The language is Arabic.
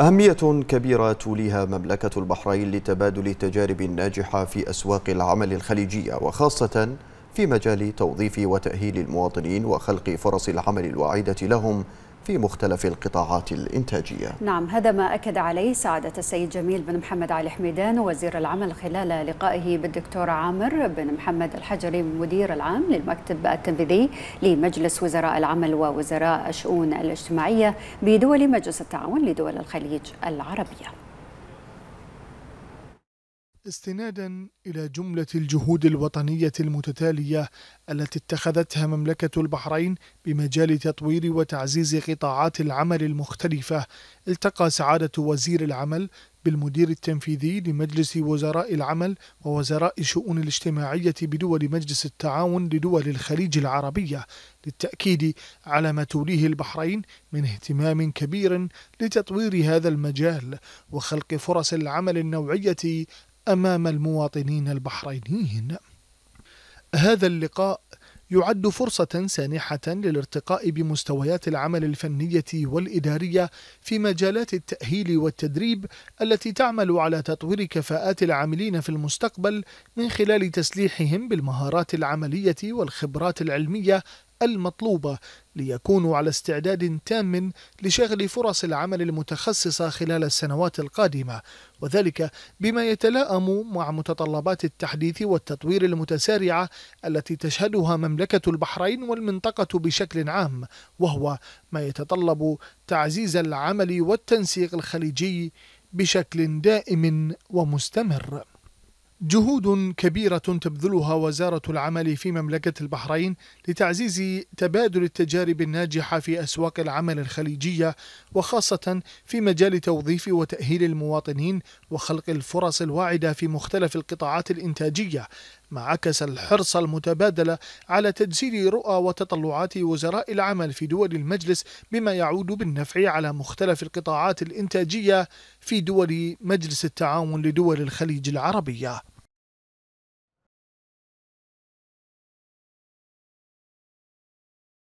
أهمية كبيرة توليها مملكة البحرين لتبادل التجارب الناجحة في أسواق العمل الخليجية وخاصة في مجال توظيف وتأهيل المواطنين وخلق فرص العمل الواعدة لهم في مختلف القطاعات الإنتاجية نعم هذا ما أكد عليه سعادة السيد جميل بن محمد علي حميدان وزير العمل خلال لقائه بالدكتور عامر بن محمد الحجري مدير العام للمكتب التنفيذي لمجلس وزراء العمل ووزراء الشؤون الاجتماعية بدول مجلس التعاون لدول الخليج العربية استنادا إلى جملة الجهود الوطنية المتتالية التي اتخذتها مملكة البحرين بمجال تطوير وتعزيز قطاعات العمل المختلفة التقى سعادة وزير العمل بالمدير التنفيذي لمجلس وزراء العمل ووزراء الشؤون الاجتماعية بدول مجلس التعاون لدول الخليج العربية للتأكيد على ما توليه البحرين من اهتمام كبير لتطوير هذا المجال وخلق فرص العمل النوعية أمام المواطنين البحرينيين هذا اللقاء يعد فرصة سانحة للارتقاء بمستويات العمل الفنية والإدارية في مجالات التأهيل والتدريب التي تعمل على تطوير كفاءات العاملين في المستقبل من خلال تسليحهم بالمهارات العملية والخبرات العلمية المطلوبة ليكونوا على استعداد تام لشغل فرص العمل المتخصصة خلال السنوات القادمة وذلك بما يتلائم مع متطلبات التحديث والتطوير المتسارعة التي تشهدها مملكة البحرين والمنطقة بشكل عام وهو ما يتطلب تعزيز العمل والتنسيق الخليجي بشكل دائم ومستمر جهود كبيرة تبذلها وزارة العمل في مملكة البحرين لتعزيز تبادل التجارب الناجحة في أسواق العمل الخليجية وخاصة في مجال توظيف وتأهيل المواطنين وخلق الفرص الواعدة في مختلف القطاعات الإنتاجية ما عكس الحرص المتبادل على تجسيد رؤى وتطلعات وزراء العمل في دول المجلس بما يعود بالنفع على مختلف القطاعات الإنتاجية في دول مجلس التعاون لدول الخليج العربية